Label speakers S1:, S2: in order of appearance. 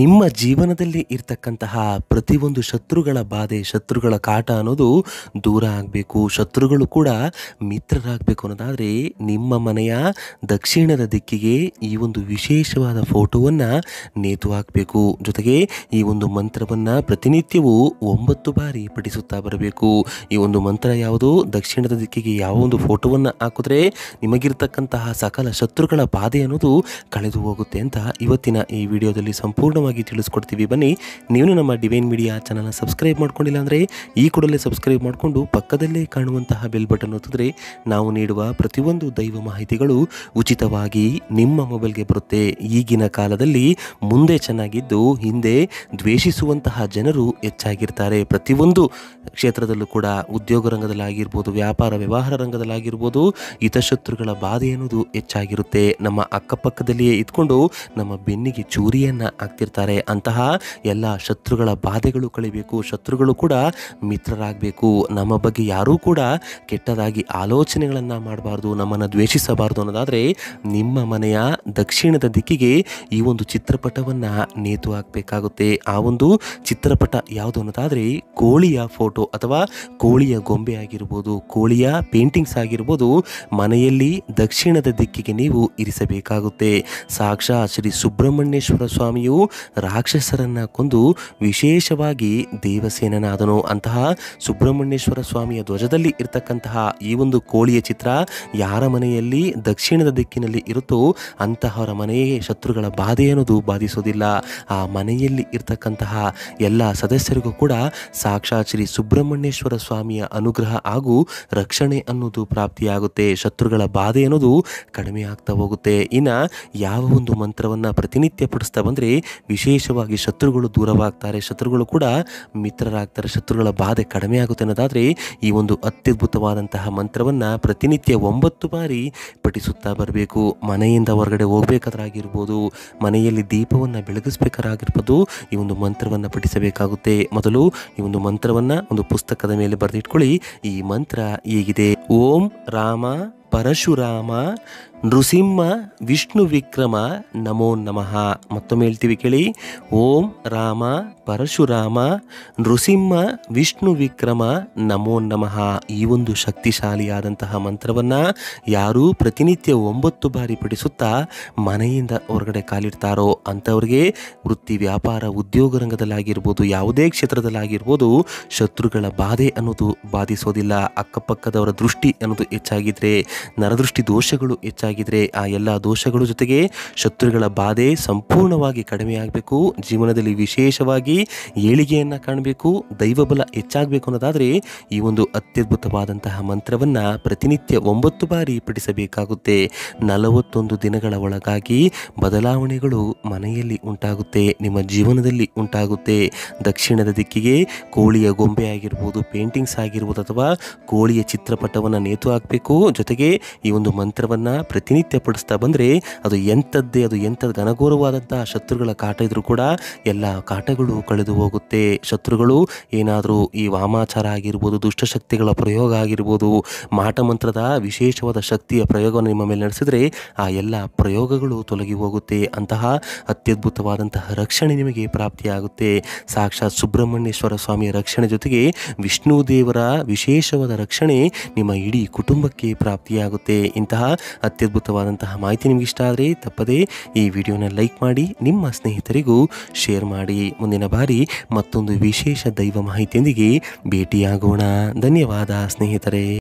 S1: ನಿಮ್ಮ ಜೀವನದಲ್ಲಿ ಇರ್ತಕ್ಕಂತಹ ಪ್ರತಿಯೊಂದು ಶತ್ರುಗಳ ಬಾಧೆ ಶತ್ರುಗಳ ಕಾಟ ಅನ್ನೋದು ದೂರ ಆಗಬೇಕು ಶತ್ರುಗಳು ಕೂಡ ಮಿತ್ರರಾಗಬೇಕು ಅನ್ನೋದಾದರೆ ನಿಮ್ಮ ಮನೆಯ ದಕ್ಷಿಣದ ದಿಕ್ಕಿಗೆ ಈ ಒಂದು ವಿಶೇಷವಾದ ಫೋಟೋವನ್ನು ನೇತು ಹಾಕಬೇಕು ಜೊತೆಗೆ ಈ ಒಂದು ಮಂತ್ರವನ್ನು ಪ್ರತಿನಿತ್ಯವೂ ಒಂಬತ್ತು ಬಾರಿ ಪಠಿಸುತ್ತಾ ಬರಬೇಕು ಈ ಒಂದು ಮಂತ್ರ ಯಾವುದು ದಕ್ಷಿಣದ ದಿಕ್ಕಿಗೆ ಯಾವ ಒಂದು ಫೋಟೋವನ್ನು ಹಾಕಿದ್ರೆ ನಿಮಗಿರ್ತಕ್ಕಂತಹ ಸಕಲ ಶತ್ರುಗಳ ಬಾಧೆ ಅನ್ನೋದು ಕಳೆದು ಹೋಗುತ್ತೆ ಅಂತ ಇವತ್ತಿನ ಈ ವಿಡಿಯೋದಲ್ಲಿ ಸಂಪೂರ್ಣ ಸಂಪೂರ್ಣವಾಗಿ ತಿಳಿಸ್ಕೊಡ್ತೀವಿ ಬನ್ನಿ ನೀವು ನಮ್ಮ ಡಿವೈನ್ ಮೀಡಿಯಾ ಚಾನಲ್ನ ಸಬ್ಸ್ಕ್ರೈಬ್ ಮಾಡ್ಕೊಂಡಿಲ್ಲ ಅಂದರೆ ಈ ಕೂಡಲೇ ಸಬ್ಸ್ಕ್ರೈಬ್ ಮಾಡಿಕೊಂಡು ಪಕ್ಕದಲ್ಲೇ ಕಾಣುವಂತಹ ಬೆಲ್ ಬಟನ್ ಒತ್ತಿದ್ರೆ ನಾವು ನೀಡುವ ಪ್ರತಿಯೊಂದು ದೈವ ಮಾಹಿತಿಗಳು ಉಚಿತವಾಗಿ ನಿಮ್ಮ ಮೊಬೈಲ್ಗೆ ಬರುತ್ತೆ ಈಗಿನ ಕಾಲದಲ್ಲಿ ಮುಂದೆ ಚೆನ್ನಾಗಿದ್ದು ಹಿಂದೆ ದ್ವೇಷಿಸುವಂತಹ ಜನರು ಹೆಚ್ಚಾಗಿರ್ತಾರೆ ಪ್ರತಿಯೊಂದು ಕ್ಷೇತ್ರದಲ್ಲೂ ಕೂಡ ಉದ್ಯೋಗ ರಂಗದಲ್ಲಾಗಿರ್ಬೋದು ವ್ಯಾಪಾರ ವ್ಯವಹಾರ ರಂಗದಲ್ಲಾಗಿರ್ಬೋದು ಹಿತಶತ್ರುಗಳ ಬಾಧೆ ಅನ್ನೋದು ಹೆಚ್ಚಾಗಿರುತ್ತೆ ನಮ್ಮ ಅಕ್ಕಪಕ್ಕದಲ್ಲಿಯೇ ಇದ್ಕೊಂಡು ನಮ್ಮ ಬೆನ್ನಿಗೆ ಚೂರಿಯನ್ನು ಹಾಕ್ತಿರ್ತಾರೆ ಬಂದಿರ್ತಾರೆ ಅಂತಹ ಎಲ್ಲ ಶತ್ರುಗಳ ಬಾಧೆಗಳು ಕಳಿಬೇಕು ಶತ್ರುಗಳು ಕೂಡ ಮಿತ್ರರಾಗಬೇಕು ನಮ್ಮ ಬಗ್ಗೆ ಯಾರೂ ಕೂಡ ಕೆಟ್ಟದಾಗಿ ಆಲೋಚನೆಗಳನ್ನು ಮಾಡಬಾರ್ದು ನಮ್ಮನ್ನು ದ್ವೇಷಿಸಬಾರ್ದು ಅನ್ನೋದಾದರೆ ನಿಮ್ಮ ಮನೆಯ ದಕ್ಷಿಣದ ದಿಕ್ಕಿಗೆ ಈ ಒಂದು ಚಿತ್ರಪಟವನ್ನು ನೇತು ಹಾಕಬೇಕಾಗುತ್ತೆ ಆ ಒಂದು ಚಿತ್ರಪಟ ಯಾವುದು ಅನ್ನೋದಾದರೆ ಕೋಳಿಯ ಫೋಟೋ ಅಥವಾ ಕೋಳಿಯ ಗೊಂಬೆ ಆಗಿರ್ಬೋದು ಕೋಳಿಯ ಪೇಂಟಿಂಗ್ಸ್ ಆಗಿರ್ಬೋದು ಮನೆಯಲ್ಲಿ ದಕ್ಷಿಣದ ದಿಕ್ಕಿಗೆ ನೀವು ಇರಿಸಬೇಕಾಗುತ್ತೆ ಸಾಕ್ಷಾತ್ ಶ್ರೀ ಸುಬ್ರಹ್ಮಣ್ಯೇಶ್ವರ ಸ್ವಾಮಿಯು ರಾಕ್ಷಸರನ್ನು ಕೊಂದು ವಿಶೇಷವಾಗಿ ದೇವಸೇನನಾದನು ಅಂತಹ ಸುಬ್ರಹ್ಮಣ್ಯೇಶ್ವರ ಸ್ವಾಮಿಯ ಧ್ವಜದಲ್ಲಿ ಇರತಕ್ಕಂತಹ ಈ ಒಂದು ಕೋಳಿಯ ಚಿತ್ರ ಯಾರ ಮನೆಯಲ್ಲಿ ದಕ್ಷಿಣದ ದಿಕ್ಕಿನಲ್ಲಿ ಇರುತ್ತೋ ಅಂತಹವರ ಮನೆಯೇ ಶತ್ರುಗಳ ಬಾಧೆ ಅನ್ನೋದು ಬಾಧಿಸೋದಿಲ್ಲ ಆ ಮನೆಯಲ್ಲಿ ಇರತಕ್ಕಂತಹ ಎಲ್ಲ ಸದಸ್ಯರಿಗೂ ಕೂಡ ಸಾಕ್ಷಾತ್ ಶ್ರೀ ಸುಬ್ರಹ್ಮಣ್ಯೇಶ್ವರ ಸ್ವಾಮಿಯ ಅನುಗ್ರಹ ಹಾಗೂ ರಕ್ಷಣೆ ಅನ್ನೋದು ಪ್ರಾಪ್ತಿಯಾಗುತ್ತೆ ಶತ್ರುಗಳ ಬಾಧೆ ಅನ್ನೋದು ಕಡಿಮೆ ಆಗ್ತಾ ಹೋಗುತ್ತೆ ಇನ್ನು ಯಾವ ಒಂದು ಮಂತ್ರವನ್ನು ಪ್ರತಿನಿತ್ಯ ಪಡಿಸ್ತಾ ಬಂದರೆ ವಿಶೇಷವಾಗಿ ಶತ್ರುಗಳು ದೂರವಾಗ್ತಾರೆ ಶತ್ರುಗಳು ಕೂಡ ಮಿತ್ರರಾಗ್ತಾರೆ ಶತ್ರುಗಳ ಬಾಧೆ ಕಡಿಮೆ ಆಗುತ್ತೆ ಅನ್ನೋದಾದರೆ ಈ ಒಂದು ಅತ್ಯದ್ಭುತವಾದಂತಹ ಮಂತ್ರವನ್ನು ಪ್ರತಿನಿತ್ಯ ಒಂಬತ್ತು ಬಾರಿ ಪಠಿಸುತ್ತಾ ಬರಬೇಕು ಮನೆಯಿಂದ ಹೊರಗಡೆ ಹೋಗ್ಬೇಕಾದ್ರಾಗಿರ್ಬೋದು ಮನೆಯಲ್ಲಿ ದೀಪವನ್ನು ಬೆಳಗಿಸಬೇಕಾದ್ರಾಗಿರ್ಬೋದು ಈ ಒಂದು ಮಂತ್ರವನ್ನು ಪಠಿಸಬೇಕಾಗುತ್ತೆ ಮೊದಲು ಈ ಒಂದು ಮಂತ್ರವನ್ನು ಒಂದು ಪುಸ್ತಕದ ಮೇಲೆ ಬರೆದಿಟ್ಕೊಳ್ಳಿ ಈ ಮಂತ್ರ ಹೀಗಿದೆ ಓಂ ರಾಮ ಪರಶುರಾಮ ನೃಸಿಂಹ ವಿಷ್ಣು ವಿಕ್ರಮ ನಮೋ ನಮಃ ಮತ್ತೊಮ್ಮೆ ಹೇಳ್ತೀವಿ ಕೇಳಿ ಓಂ ರಾಮ ಪರಶುರಾಮ ನೃಸಿಂಹ ವಿಷ್ಣು ವಿಕ್ರಮ ನಮೋ ನಮಃ ಈ ಒಂದು ಶಕ್ತಿಶಾಲಿಯಾದಂತಹ ಮಂತ್ರವನ್ನು ಯಾರು ಪ್ರತಿನಿತ್ಯ ಒಂಬತ್ತು ಬಾರಿ ಪಡಿಸುತ್ತಾ ಮನೆಯಿಂದ ಹೊರಗಡೆ ಕಾಲಿಡ್ತಾರೋ ಅಂಥವ್ರಿಗೆ ವೃತ್ತಿ ವ್ಯಾಪಾರ ಉದ್ಯೋಗ ರಂಗದಲ್ಲಾಗಿರ್ಬೋದು ಯಾವುದೇ ಕ್ಷೇತ್ರದಲ್ಲಾಗಿರ್ಬೋದು ಶತ್ರುಗಳ ಬಾಧೆ ಅನ್ನೋದು ಬಾಧಿಸೋದಿಲ್ಲ ಅಕ್ಕಪಕ್ಕದವರ ದೃಷ್ಟಿ ಅನ್ನೋದು ಹೆಚ್ಚಾಗಿದ್ರೆ ನರದೃಷ್ಟಿ ದೋಷಗಳು ಹೆಚ್ಚಾಗಿ ಮಾಡಬೇಕಾಗಿದ್ರೆ ಆ ಎಲ್ಲ ದೋಷಗಳು ಜೊತೆಗೆ ಶತ್ರುಗಳ ಬಾಧೆ ಸಂಪೂರ್ಣವಾಗಿ ಕಡಿಮೆಯಾಗಬೇಕು ಜೀವನದಲ್ಲಿ ವಿಶೇಷವಾಗಿ ಏಳಿಗೆಯನ್ನು ಕಾಣಬೇಕು ದೈವಬಲ ಹೆಚ್ಚಾಗಬೇಕು ಅನ್ನೋದಾದರೆ ಈ ಒಂದು ಅತ್ಯದ್ಭುತವಾದಂತಹ ಮಂತ್ರವನ್ನು ಪ್ರತಿನಿತ್ಯ ಒಂಬತ್ತು ಬಾರಿ ಪಠಿಸಬೇಕಾಗುತ್ತೆ ನಲವತ್ತೊಂದು ದಿನಗಳ ಒಳಗಾಗಿ ಬದಲಾವಣೆಗಳು ಮನೆಯಲ್ಲಿ ಉಂಟಾಗುತ್ತೆ ನಿಮ್ಮ ಜೀವನದಲ್ಲಿ ಉಂಟಾಗುತ್ತೆ ದಕ್ಷಿಣದ ದಿಕ್ಕಿಗೆ ಕೋಳಿಯ ಗೊಂಬೆ ಆಗಿರ್ಬೋದು ಪೇಂಟಿಂಗ್ಸ್ ಆಗಿರ್ಬೋದು ಅಥವಾ ಕೋಳಿಯ ಚಿತ್ರಪಟವನ್ನು ನೇತು ಹಾಕಬೇಕು ಜೊತೆಗೆ ಈ ಒಂದು ಮಂತ್ರವನ್ನು ಪ್ರತಿನಿತ್ಯ ಪಡಿಸ್ತಾ ಬಂದರೆ ಅದು ಎಂಥದ್ದೇ ಅದು ಎಂಥದ್ದು ಘನಘೋರವಾದಂತಹ ಶತ್ರುಗಳ ಕಾಟ ಇದ್ರೂ ಕೂಡ ಎಲ್ಲ ಕಾಟಗಳು ಕಳೆದು ಹೋಗುತ್ತೆ ಶತ್ರುಗಳು ಏನಾದರೂ ಈ ವಾಮಾಚಾರ ಆಗಿರ್ಬೋದು ದುಷ್ಟಶಕ್ತಿಗಳ ಪ್ರಯೋಗ ಆಗಿರ್ಬೋದು ಮಾಟಮಂತ್ರದ ವಿಶೇಷವಾದ ಶಕ್ತಿಯ ಪ್ರಯೋಗವನ್ನು ನಿಮ್ಮ ಮೇಲೆ ನಡೆಸಿದರೆ ಆ ಎಲ್ಲ ಪ್ರಯೋಗಗಳು ತೊಲಗಿ ಹೋಗುತ್ತೆ ಅಂತಹ ಅತ್ಯದ್ಭುತವಾದಂತಹ ರಕ್ಷಣೆ ನಿಮಗೆ ಪ್ರಾಪ್ತಿಯಾಗುತ್ತೆ ಸಾಕ್ಷಾತ್ ಸುಬ್ರಹ್ಮಣ್ಯೇಶ್ವರ ಸ್ವಾಮಿಯ ರಕ್ಷಣೆ ಜೊತೆಗೆ ವಿಷ್ಣು ದೇವರ ವಿಶೇಷವಾದ ರಕ್ಷಣೆ ನಿಮ್ಮ ಇಡೀ ಕುಟುಂಬಕ್ಕೆ ಪ್ರಾಪ್ತಿಯಾಗುತ್ತೆ ಇಂತಹ ಅತ್ಯ ಅದ್ಭುತವಾದಂತಹ ಮಾಹಿತಿ ನಿಮ್ಗೆ ಇಷ್ಟ ಆದರೆ ತಪ್ಪದೇ ಈ ವಿಡಿಯೋನ ಲೈಕ್ ಮಾಡಿ ನಿಮ್ಮ ಸ್ನೇಹಿತರಿಗೂ ಶೇರ್ ಮಾಡಿ ಮುಂದಿನ ಬಾರಿ ಮತ್ತೊಂದು ವಿಶೇಷ ದೈವ ಮಾಹಿತಿಯೊಂದಿಗೆ ಭೇಟಿಯಾಗೋಣ ಧನ್ಯವಾದ ಸ್ನೇಹಿತರೆ